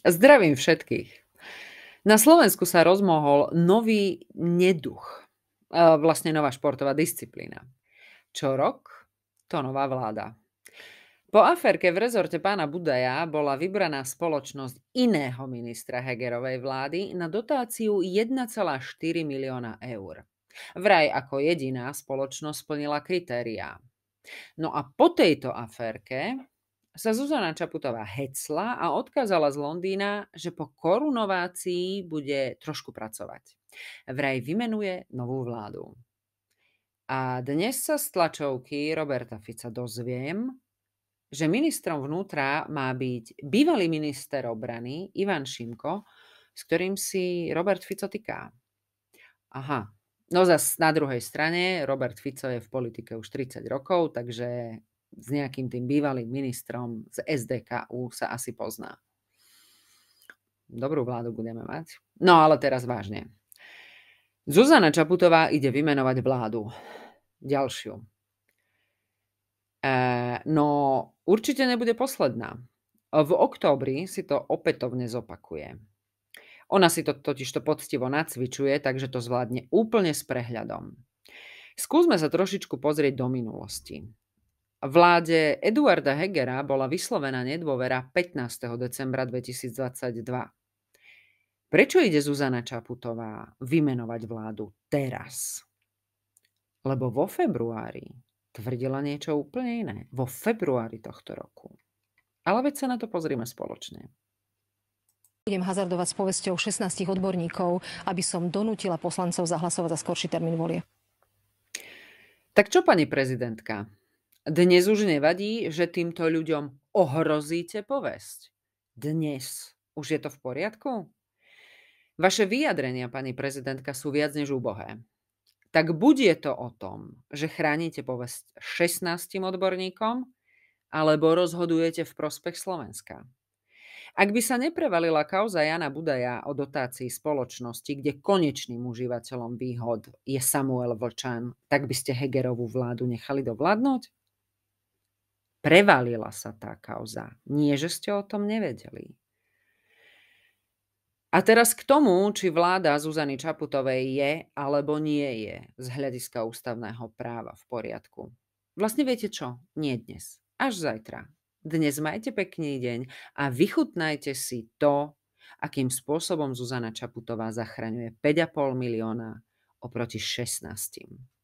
Zdravím všetkých. Na Slovensku sa rozmohol nový neduch, e, vlastne nová športová disciplína. Čo rok, to nová vláda. Po aferke v rezorte pána Budaja bola vybraná spoločnosť iného ministra Hegerovej vlády na dotáciu 1,4 milióna eur. Vraj ako jediná spoločnosť splnila kritériá. No a po tejto aférke sa Zuzana Čaputová hecla a odkázala z Londýna, že po korunovácii bude trošku pracovať. Vraj vymenuje novú vládu. A dnes sa z tlačovky Roberta Fica dozviem, že ministrom vnútra má byť bývalý minister obrany Ivan Šimko, s ktorým si Robert Fico týká. Aha, No zas na druhej strane, Robert Fico je v politike už 30 rokov, takže s nejakým tým bývalým ministrom z SDKU sa asi pozná. Dobrú vládu budeme mať. No ale teraz vážne. Zuzana Čaputová ide vymenovať vládu. Ďalšiu. E, no určite nebude posledná. V októbri si to opätovne zopakuje. Ona si to totiž to poctivo nacvičuje, takže to zvládne úplne s prehľadom. Skúsme sa trošičku pozrieť do minulosti. Vláde Eduarda Hegera bola vyslovená nedôvera 15. decembra 2022. Prečo ide Zuzana Čaputová vymenovať vládu teraz? Lebo vo februári tvrdila niečo úplne iné. Vo februári tohto roku. Ale veď sa na to pozrieme spoločne. Budem hazardovať s povesťou 16 odborníkov, aby som donútila poslancov zahlasovať za skorší termín volie. Tak čo, pani prezidentka, dnes už nevadí, že týmto ľuďom ohrozíte povesť. Dnes už je to v poriadku? Vaše vyjadrenia, pani prezidentka, sú viac než úbohé. Tak buď je to o tom, že chránite povesť 16 odborníkom, alebo rozhodujete v prospech Slovenska. Ak by sa neprevalila kauza Jana Budaja o dotácii spoločnosti, kde konečným užívateľom výhod je Samuel Vlčan, tak by ste Hegerovú vládu nechali dovládnuť? Prevalila sa tá kauza. Nie, že ste o tom nevedeli. A teraz k tomu, či vláda Zuzany Čaputovej je alebo nie je z hľadiska ústavného práva v poriadku. Vlastne viete čo? Nie dnes. Až zajtra. Dnes majte pekný deň a vychutnajte si to, akým spôsobom Zuzana Čaputová zachraňuje 5,5 milióna oproti 16.